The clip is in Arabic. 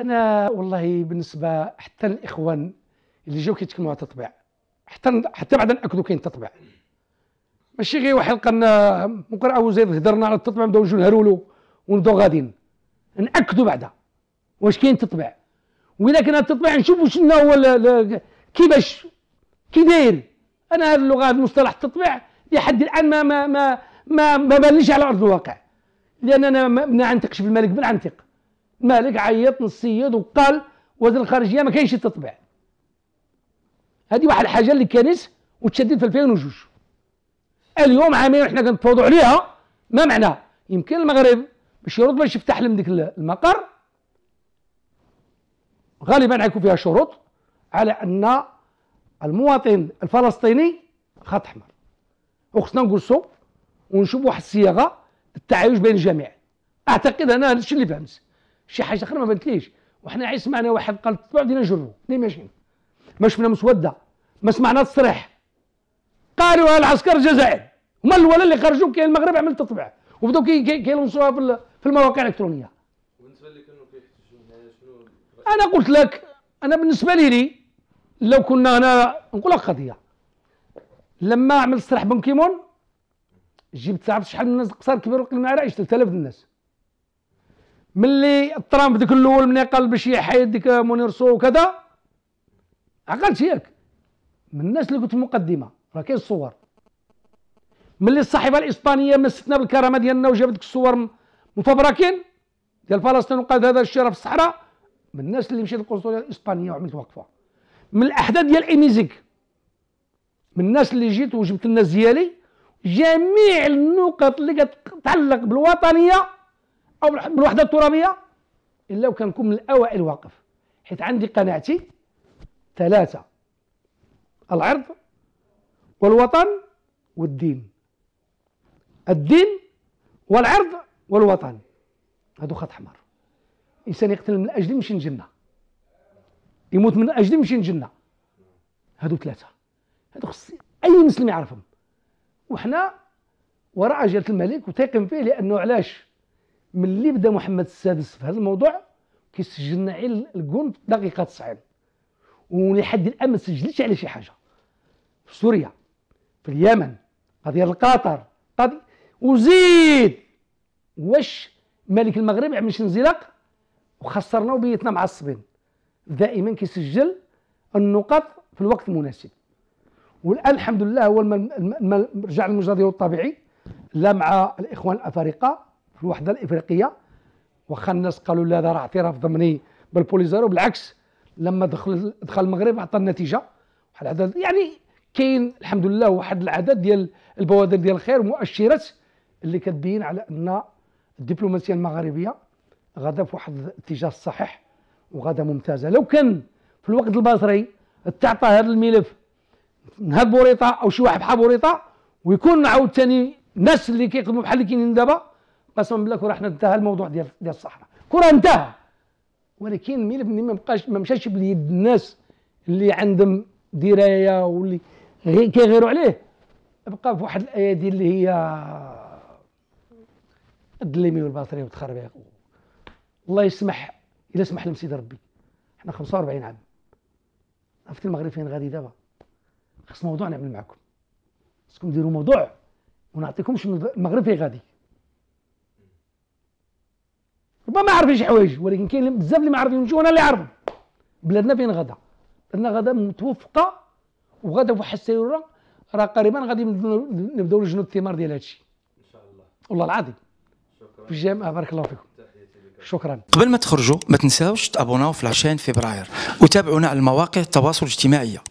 انا والله بالنسبه حتى الاخوان اللي جاو كيتكلموا على التطبيع حتى حتى بعد ناكدوا كاين التطبيع ماشي غير واحد لقنا ممكن ابو زيد هضرنا على التطبيع نبداو نجيو نهرولو ونبداو غاديين ناكدوا بعدا واش كاين التطبيع وإلا كان التطبيع نشوفوا شنو هو كيفاش كي داير انا هذه اللغه هذا المصطلح التطبيع لحد الان ما ما ما ما, ما على ارض الواقع لان انا ما ننتقش في الملك بالعنتق مالك عيط للسيد وقال وزير الخارجيه ما كاينش التطبيع هذه واحد الحاجه اللي كانت وتشدد في 2002 اليوم عامين وحنا كنتفاوضوا عليها ما معنى يمكن المغرب باش يرد باش يفتح لهم ديك المقر غالبا غيكون فيها شروط على ان المواطن الفلسطيني خط احمر وخصنا نقولوا ونشوف واحد الصياغه التعايش بين الجميع اعتقد انا هذا الشيء اللي فهمت شي حاجه اخرى ما بانتليش وحنا عايش سمعنا واحد قال تبعوا دينا نجربوا منين ماشيين ما شفنا مسوده ما سمعنا تصريح قالوا العسكر الجزائر هما الاولى اللي خرجوا كاين المغرب عمل تطبع وبداو كيلونسوها كي في المواقع الالكترونيه بالنسبه شنو انا قلت لك انا بالنسبه لي, لي لو كنا هنا نقول لك قضيه لما عمل صرح بن كيمون جبت تعرف شحال من الناس قصار كبير وقت المعركه 3000 الناس ملي ترامب ديك الاول ملي قال باش يحيد ديك مونيرسو وكذا عقلت ياك من الناس اللي كنت مقدمه راه كاين الصور ملي الصحيفه الاسبانيه مستنا بالكرامه ديالنا وجابت ديك الصور مفبركين ديال فلسطين وقالت هذا الشيء في الصحراء من الناس اللي مشيت للقنصليه الاسبانيه وعملت وقفه من الاحداث ديال ايميزيك من الناس اللي جيت وجبت الناس ديالي جميع النقط اللي كتعلق بالوطنيه او بالوحده الترابيه الا وكنكون نكون من الاوائل واقف حيت عندي قناعتي ثلاثه العرض والوطن والدين الدين والعرض والوطن هادو خط احمر انسان يقتل من اجل يمشي للجنه يموت من اجل يمشي للجنه هادو ثلاثه هادو خص اي مسلم يعرفهم وحنا وراء جلاله الملك وتيقن فيه لانه علاش ملي بدا محمد السادس في هذا الموضوع كيسجلنا غير الكون في الدقيقه 90 ولحد الان ما سجلتش على شي حاجه في سوريا في اليمن قضيه القطر قضيه وزيد واش ملك المغرب عمل شي انزلاق وخسرنا وبيتنا معصبين دائما كيسجل النقط في الوقت المناسب والان الحمد لله هو رجع المجرى ديالو الطبيعي لا مع الاخوان الافارقه في الوحده الافريقيه واخا الناس قالوا لا هذا راه اعتراف ضمني بالبوليزاريو بالعكس لما دخل دخل المغرب عطى النتيجه واحد العدد يعني كاين الحمد لله واحد العدد ديال البوادر ديال الخير مؤشرات اللي كتبين على ان الدبلوماسيه المغربيه غادا في واحد الاتجاه الصحيح وغادا ممتازه لو كان في الوقت البصري تعطى هذا الملف نهار بوريطه او شي واحد بحال بوريطه ويكون عاود ثاني الناس اللي كيخدموا بحال اللي كاينين دابا قسما بالله راح انتهى الموضوع ديال ديال الصحراء كره انتهى ولكن مين ما بقاش ما مشاش باليد الناس اللي عندهم درايه واللي غير كيغيروا عليه بقى في واحد الايادي اللي هي الدليمي والباطري والتخربيق الله يسمح الا سمح لهم سيدي ربي حنا 45 عام عرفتي المغرب فين غادي دابا خص موضوع نعمل معكم خصكم ديروا موضوع ونعطيكمش المغرب فين غادي ربما عارف شي حوايج ولكن كاين بزاف اللي ما عارفينش وانا اللي عارفهم بلادنا فين غدا بلادنا غدا متوفقه وغدا فواحد السيره راه قريبا غادي نبداو نجنوا الثمار ديال هادشي ان شاء الله والله العظيم شكرا في الجامعه بارك الله فيكم شكرا قبل ما تخرجوا ما تنساوش تابوناو في لاشين فبراير وتابعونا على المواقع التواصل الاجتماعي